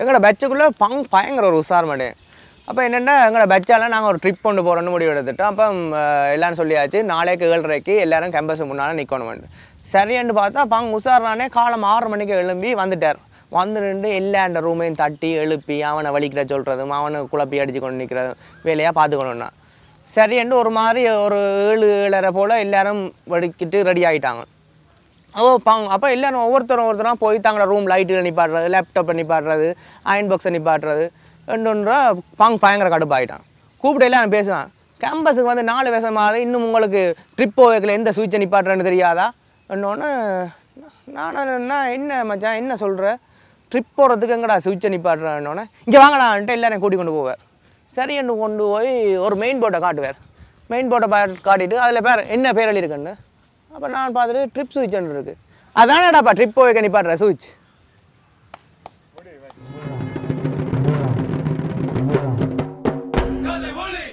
எங்களோட பட்ஜெட்டுக்குள்ளே பங் பயங்கர ஒரு உசார் மாடு அப்போ என்னென்னா எங்களோட பட்ஜெட்டில் நாங்கள் ஒரு ட்ரிப் கொண்டு போகிறோன்னு முடிவு எடுத்துட்டோம் அப்போ எல்லாரும் சொல்லியாச்சு நாளைக்கு ஏழரைக்கு எல்லோரும் கேம்பஸ் முன்னால் நிற்கணும்னு சரின்னு பார்த்தா பங் உஷாரானே காலம் ஆறு மணிக்கு எழும்பி வந்துட்டார் வந்து நின்று எல்லா அந்த ரூமையும் தட்டி எழுப்பி அவனை வலிக்கிட சொல்கிறதும் அவனை குழப்பி அடித்து கொண்டு நிற்கிறதும் வேலையாக பார்த்துக்கணுன்னா சரின்ட்டு ஒரு மாதிரி ஒரு ஏழு ஏழரை போல் எல்லோரும் வடிக்கிட்டு ரெடி ஆகிட்டாங்க ஓ பாங்க அப்போ எல்லோரும் ஒவ்வொருத்தரும் ஒவ்வொருத்தரும் போய் தாங்கள ரூம் லைட்டில் நிப்பாடுறது லேப்டாப்பை நிப்பாடுறது அயன் பாக்ஸை நிப்பாடுறது ரெண்டுன்றா பாங் பயங்கர கடுப்பாயிட்டான் கூப்பிட்டு எல்லாம் பேசுவான் கேம்பஸுக்கு வந்து நாலு வருஷமாக இன்னும் உங்களுக்கு ட்ரிப் வைக்கல எந்த சுவிட்சை நிப்பாட்டுறேன்னு தெரியாதா இன்னொன்று நானும் என்ன என்ன மச்சான் என்ன சொல்கிற ட்ரிப் போகிறதுக்கு எங்கடா சுவிட்சை நிப்பாட்டுறேன்னொன்னே இங்கே வாங்கடான்ட்டு எல்லோரும் கூட்டி கொண்டு போவார் சரியன்னு கொண்டு போய் ஒரு மெயின் போர்ட்டை காட்டுவார் மெயின் போர்ட்டை காட்டிட்டு அதில் பேர் என்ன பேர் எழுதியிருக்கேன்னு அப்போ நான் பார்த்துட்டு ட்ரிப் சுவிட்ச் ஒன்று இருக்குது அதானடாப்பா ட்ரிப் போய் கணிப்பாடுற சுவிட்ச்